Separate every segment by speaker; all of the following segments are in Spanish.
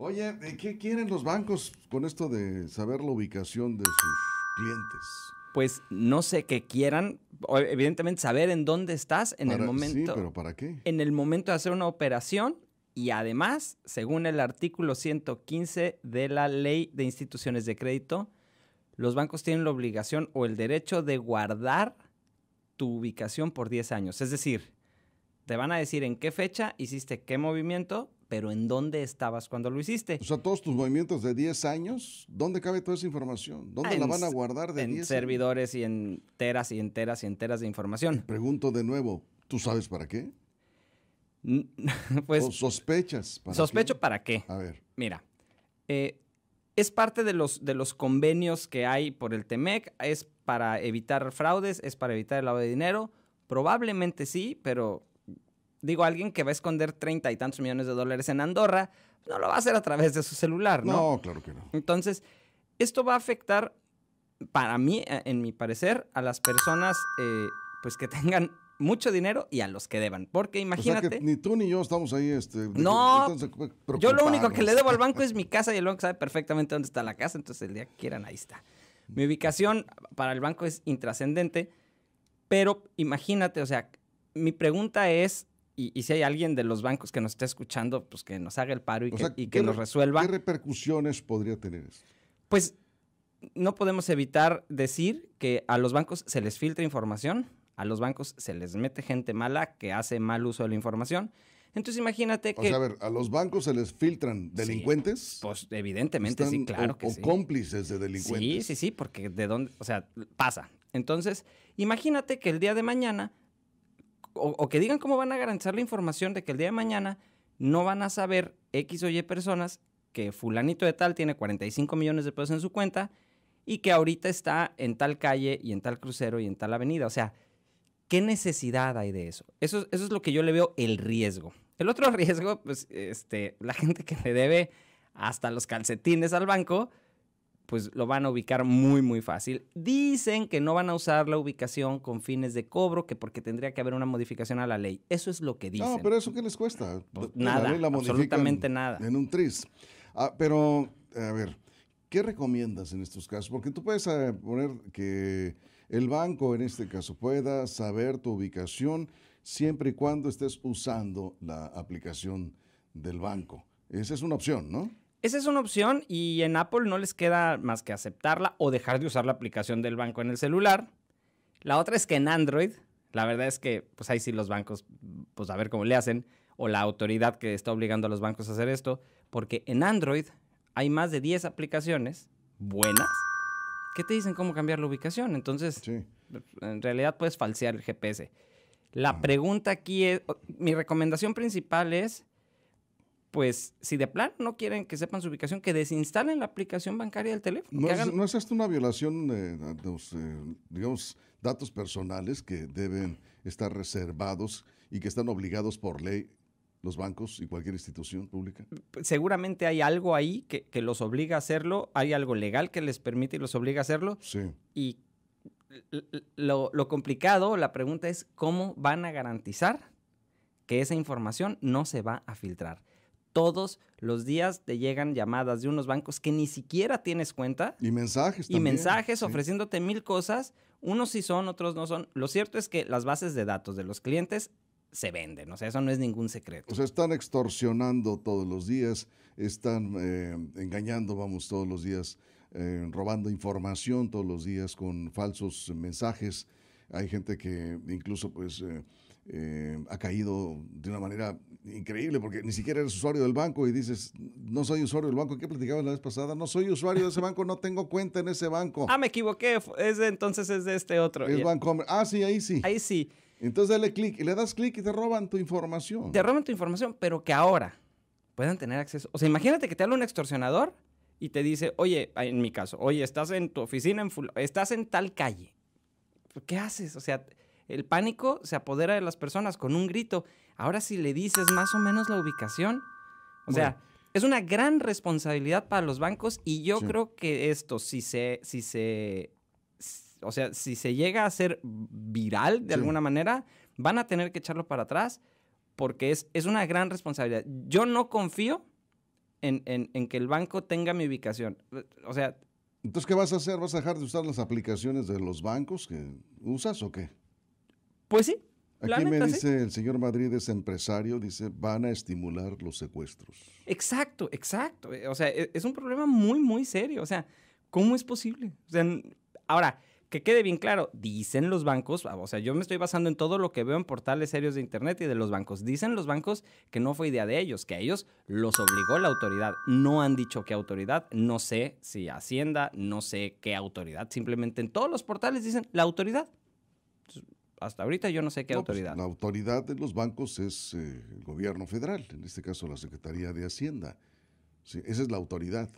Speaker 1: Oye, eh, ¿qué quieren los bancos con esto de saber la ubicación de sus
Speaker 2: clientes? Pues no sé qué quieran, evidentemente saber en dónde estás en el momento. pero ¿para qué? En el momento de hacer una operación y además, según el artículo 115 de la Ley de Instituciones de Crédito, los bancos tienen la obligación o el derecho de guardar tu ubicación por 10 años. Es decir, te van a decir en qué fecha hiciste qué movimiento pero ¿en dónde estabas cuando lo hiciste? O sea, todos tus
Speaker 1: movimientos de 10 años, ¿dónde cabe toda esa información?
Speaker 2: ¿Dónde ah, la van a guardar de 10 En servidores y en y enteras y enteras de información. Pregunto de nuevo, ¿tú sabes para qué? pues, ¿O sospechas ¿Sospecho para qué? A ver. Mira, eh, es parte de los, de los convenios que hay por el TEMEC, es para evitar fraudes, es para evitar el lavado de dinero. Probablemente sí, pero digo, alguien que va a esconder treinta y tantos millones de dólares en Andorra, no lo va a hacer a través de su celular, ¿no? No, claro que no. Entonces, esto va a afectar, para mí, eh, en mi parecer, a las personas eh, pues que tengan mucho dinero y a los que deban. Porque imagínate.
Speaker 1: ni tú ni yo estamos ahí. Este, no. Yo lo único que le debo
Speaker 2: al banco es mi casa y el banco sabe perfectamente dónde está la casa. Entonces, el día que quieran, ahí está. Mi ubicación para el banco es intrascendente. Pero imagínate, o sea, mi pregunta es: y, si hay alguien de los bancos que nos esté escuchando, pues que nos haga el paro y que, nos resuelva. ¿Qué repercusiones podría tener eso Pues no podemos evitar decir que a los bancos se les filtra información, a los bancos se les mete gente mala que hace mal uso de la información. Entonces imagínate que... O sea, a ver, a los bancos se les filtran delincuentes. pues evidentemente, sí, claro que sí. O cómplices de delincuentes. Sí, sí, sí, porque de dónde, o sea, pasa. Entonces, imagínate que el día de mañana o, que digan cómo van a garantizar la información de que el día de mañana no van a saber X o Y personas que fulanito de tal tiene 45 millones de pesos en su cuenta y que ahorita está en tal calle y en tal crucero y en tal avenida. O sea, ¿qué necesidad hay de eso? Eso, eso es lo que yo le veo el riesgo. El otro riesgo, pues, este, la gente que le debe hasta los calcetines al banco, pues lo van a ubicar muy, muy fácil. Dicen que no van a usar la ubicación con fines de cobro, que porque tendría que haber una modificación a la ley. Eso es lo que dicen.
Speaker 1: No, pero ¿eso qué les cuesta? Pues, nada, absolutamente
Speaker 2: nada. En un tris.
Speaker 1: Ah, pero, a ver, ¿qué recomiendas en estos casos? Porque tú puedes eh, poner que el banco, en este caso, pueda saber tu ubicación siempre y cuando estés usando la aplicación del banco. Esa es una opción,
Speaker 2: ¿no? Esa es una opción y en Apple no les queda más que aceptarla o dejar de usar la aplicación del banco en el celular. La otra es que en Android, la verdad es que pues ahí sí los bancos, pues a ver cómo le hacen, o la autoridad que está obligando a los bancos a hacer esto, porque en Android hay más de 10 aplicaciones buenas que te dicen cómo cambiar la ubicación. Entonces, en realidad puedes falsear el GPS. La pregunta aquí mi recomendación principal es pues si de plan no quieren que sepan su ubicación, que desinstalen la aplicación bancaria del teléfono. ¿No,
Speaker 1: es, esto una violación de, los, eh, digamos, datos personales que deben estar reservados y que están obligados por ley los bancos y cualquier institución pública?
Speaker 2: Seguramente hay algo ahí que, los obliga a hacerlo, hay algo legal que les permite y los obliga a hacerlo. Sí. Y lo complicado, la pregunta es cómo van a garantizar que esa información no se va a filtrar todos los días te llegan llamadas de unos bancos que ni siquiera tienes cuenta. Y mensajes. Y mensajes ofreciéndote mil cosas. Unos sí son, otros no son. Lo cierto es que las bases de datos de los clientes se venden, o sea, eso no es ningún secreto.
Speaker 1: O sea, están extorsionando todos los días, están eh, engañando, vamos, todos los días, eh, robando información todos los días con falsos mensajes. Hay gente que incluso, pues... Eh, eh, ha caído de una manera increíble, porque ni siquiera eres usuario del banco y dices, no soy usuario del banco. ¿Qué platicabas la vez pasada? No soy usuario de ese banco, no tengo cuenta en ese banco. Ah,
Speaker 2: me equivoqué. Es entonces es de este otro. Es Ah, sí, ahí sí. Ahí sí. Entonces dale clic y le das clic y te roban tu información. Te roban tu información, pero que ahora puedan tener acceso. O sea, imagínate que te habla un extorsionador y te dice, oye, en mi caso, oye, estás en tu oficina, en estás en tal calle. ¿Qué haces? O sea, el pánico se apodera de las personas con un grito. Ahora si le dices más o menos la ubicación, o sea, es una gran responsabilidad para los bancos y yo creo que esto, si se, si se, o sea, si se llega a ser viral de alguna manera, van a tener que echarlo para atrás porque es, es una gran responsabilidad. Yo no confío en, en, que el banco tenga mi ubicación. O sea...
Speaker 1: Entonces, ¿qué vas a hacer? ¿Vas a dejar de usar las aplicaciones de los bancos que usas o qué?
Speaker 2: Pues sí. Aquí me dice el señor
Speaker 1: Madrid es empresario, dice, van a estimular los secuestros.
Speaker 2: Exacto, exacto. Eh, o sea, e, es un problema muy, muy serio. O sea, ¿cómo es posible? O sea, ahora, que quede bien claro, dicen los bancos, ah, o sea, yo me estoy basando en todo lo que veo en portales serios de Internet y de los bancos, dicen los bancos que no fue idea de ellos, que a ellos los obligó la autoridad. No han dicho qué autoridad, no sé si Hacienda, no sé qué autoridad, simplemente en todos los portales dicen la autoridad hasta ahorita yo no sé qué pues, autoridad. la autoridad
Speaker 1: de los bancos es eh, el gobierno federal, en este caso la Secretaría de Hacienda. esa es la autoridad.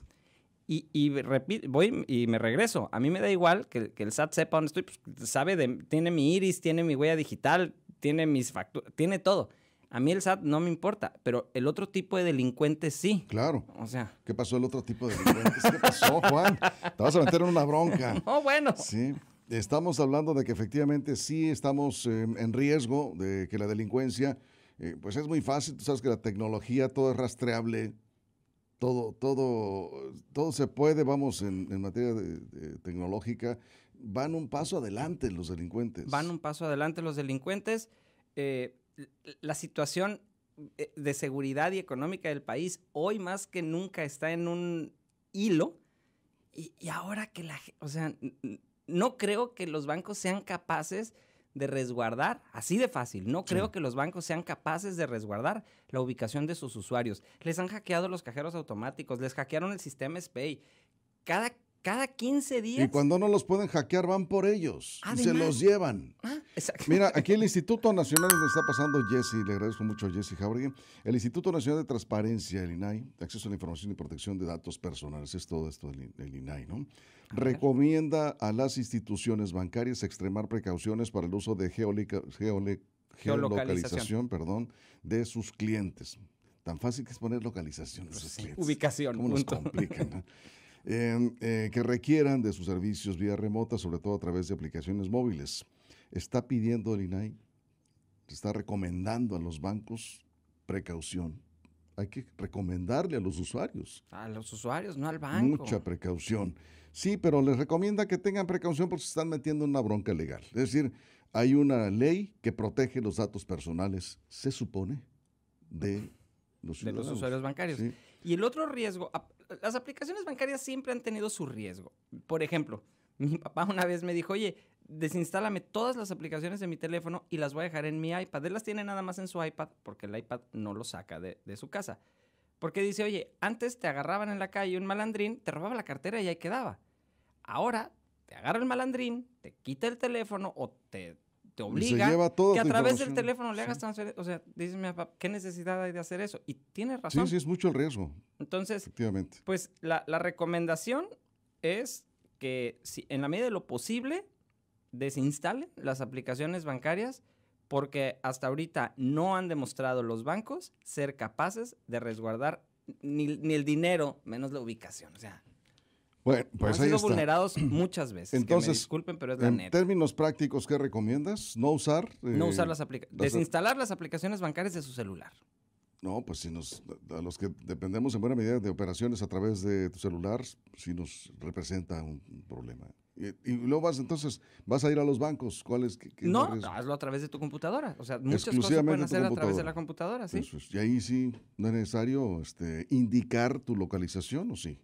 Speaker 2: Y, repito, voy y me regreso. A mí me da igual que, el SAT sepa dónde estoy, pues, sabe de, tiene mi iris, tiene mi huella digital, tiene mis facturas, tiene todo. A mí el SAT no me importa, pero el otro tipo de delincuentes sí. Claro. O sea. ¿Qué pasó el otro tipo de delincuentes? ¿Qué
Speaker 1: pasó, Juan? Te vas a meter en una bronca. oh bueno. Sí. Estamos hablando de que efectivamente sí estamos em, en riesgo de que la delincuencia, eh, pues es muy fácil, tú sabes que la tecnología, todo es rastreable, todo, todo, todo se puede, vamos, en, materia tecnológica, van un paso adelante los delincuentes. Van
Speaker 2: un paso adelante los delincuentes. Eh, la situación eh, de seguridad y económica del país hoy más que nunca está en un hilo. Y, ahora que la... O sea, no creo que los bancos sean capaces de resguardar, así de fácil, no creo que los bancos sean capaces de resguardar la ubicación de sus usuarios. Les han hackeado los cajeros automáticos, les hackearon el sistema SPAY. Cada cada 15 días. Y cuando
Speaker 1: no los pueden hackear, van por ellos. Y se los llevan. Ah, Mira, aquí el Instituto Nacional me está pasando Jesse, le agradezco mucho a Jesse Jauregui. El Instituto Nacional de Transparencia, el INAI, de Acceso a la Información y Protección de Datos Personales, es todo esto del INAI, ¿no? Recomienda a las instituciones bancarias extremar precauciones para el uso de geolocalización, perdón, de sus clientes. Tan fácil que es poner localización. Pues ubicación. ¿Cómo nos complican? Eh, que requieran de sus servicios vía remota, sobre todo a través de aplicaciones móviles. Está pidiendo el INAI, está recomendando a los bancos precaución. Hay que recomendarle a los usuarios.
Speaker 2: A los usuarios, no al banco. Mucha
Speaker 1: precaución. Sí, pero les recomienda que tengan precaución porque se están metiendo en una bronca legal. Es decir, hay una ley que protege los datos personales, se supone, de los, usuarios bancarios.
Speaker 2: Y el otro riesgo, las aplicaciones bancarias siempre han tenido su riesgo. Por ejemplo, mi papá una vez me dijo, oye, desinstálame todas las aplicaciones de mi teléfono y las voy a dejar en mi iPad. Él las tiene nada más en su iPad porque el iPad no lo saca de, de su casa. Porque dice, oye, antes te agarraban en la calle un malandrín, te robaba la cartera y ahí quedaba. Ahora te agarra el malandrín, te quita el teléfono o te obliga que a través del teléfono le hagas transferencia. O sea, dices, ¿qué necesidad hay de hacer eso? Y tiene razón. Sí, sí, es mucho el riesgo. Entonces, Efectivamente. pues la, recomendación es que si, en la medida de lo posible desinstalen las aplicaciones bancarias porque hasta ahorita no han demostrado los bancos ser capaces de resguardar ni, ni el dinero, menos la ubicación. O sea,
Speaker 1: bueno, pues han sido vulnerados
Speaker 2: muchas veces. Entonces, disculpen, pero es la en
Speaker 1: términos prácticos, ¿qué recomiendas? No usar. no usar eh, las aplicaciones. Desinstalar
Speaker 2: las aplicaciones bancarias de su celular.
Speaker 1: No, pues si nos, a los que dependemos en buena medida de operaciones a través de tu celular, sí nos representa un problema. Y, luego vas, entonces, vas a ir a los bancos. ¿cuáles? es? no,
Speaker 2: hazlo a través de tu computadora. O sea, muchas cosas pueden hacer a través de la computadora, ¿sí?
Speaker 1: Y ahí sí, ¿no es necesario este, indicar tu localización o sí?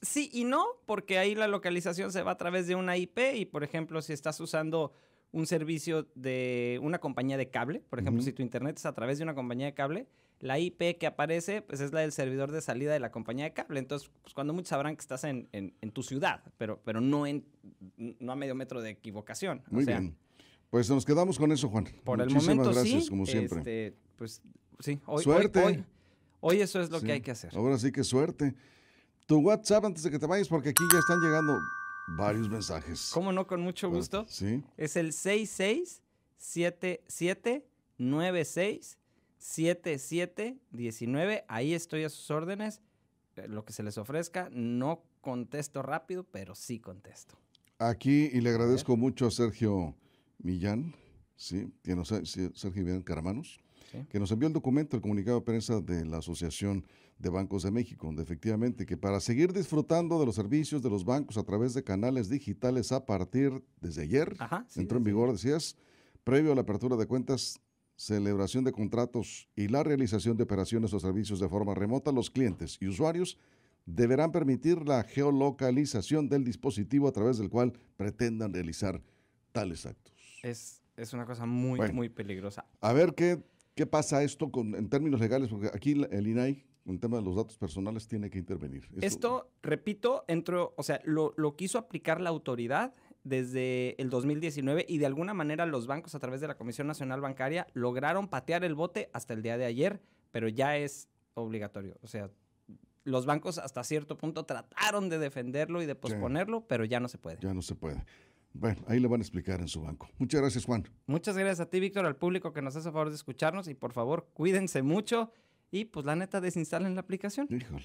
Speaker 2: Sí y no, porque ahí la localización se va a través de una IP y, por ejemplo, si estás usando un servicio de una compañía de cable, por ejemplo, si tu internet es a través de una compañía de cable, la IP que aparece pues es la del servidor de salida de la compañía de cable. Entonces, pues, cuando muchos sabrán que estás en, tu ciudad, pero, pero no, en, no a medio metro de equivocación. Muy bien.
Speaker 1: Pues nos quedamos con eso, Juan. Por Muchísimas el momento, gracias, como siempre.
Speaker 2: Este, pues sí, hoy, suerte. Hoy, hoy, eso es lo que hay que hacer.
Speaker 1: Ahora sí que suerte tu WhatsApp antes de que te vayas, porque aquí ya están llegando varios mensajes. ¿Cómo
Speaker 2: no? Con mucho gusto. Sí. Es el 6677967719. Ahí estoy a sus órdenes. Eh, lo que se les ofrezca, no contesto rápido, pero sí contesto.
Speaker 1: Aquí, y le agradezco mucho a Sergio Millán, sí, tiene Sergio Millán Caramanos que nos envió el documento, el comunicado de prensa de la Asociación de Bancos de México, donde efectivamente que para seguir disfrutando de los servicios de los bancos a través de canales digitales a partir desde ayer, entró en vigor, decías, previo a la apertura de cuentas, celebración de contratos y la realización de operaciones o servicios de forma remota, los clientes y usuarios deberán permitir la geolocalización del dispositivo a través del cual pretendan realizar tales actos.
Speaker 2: Es, es una cosa muy, muy peligrosa.
Speaker 1: A ver qué ¿Qué pasa esto con, en términos legales? Porque aquí el INAI, en el tema de los datos personales, tiene que intervenir. Esto,
Speaker 2: repito, entró, o sea, lo, quiso aplicar la autoridad desde el 2019 y de alguna manera los bancos a través de la Comisión Nacional Bancaria lograron patear el bote hasta el día de ayer, pero ya es obligatorio. O sea, los bancos hasta cierto punto trataron de defenderlo y de posponerlo, pero ya no se puede.
Speaker 1: Ya no se puede. Bueno, ahí lo van a explicar en su banco. Muchas gracias, Juan.
Speaker 2: Muchas gracias a ti, Víctor, al público que nos hace favor de escucharnos y por favor, cuídense mucho y pues la neta, desinstalen la aplicación. Híjole.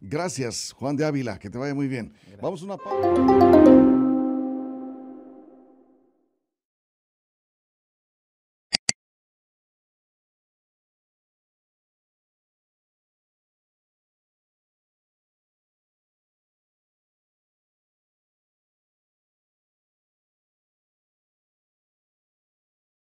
Speaker 1: Gracias, Juan de Ávila, que te vaya muy bien. Vamos una pausa.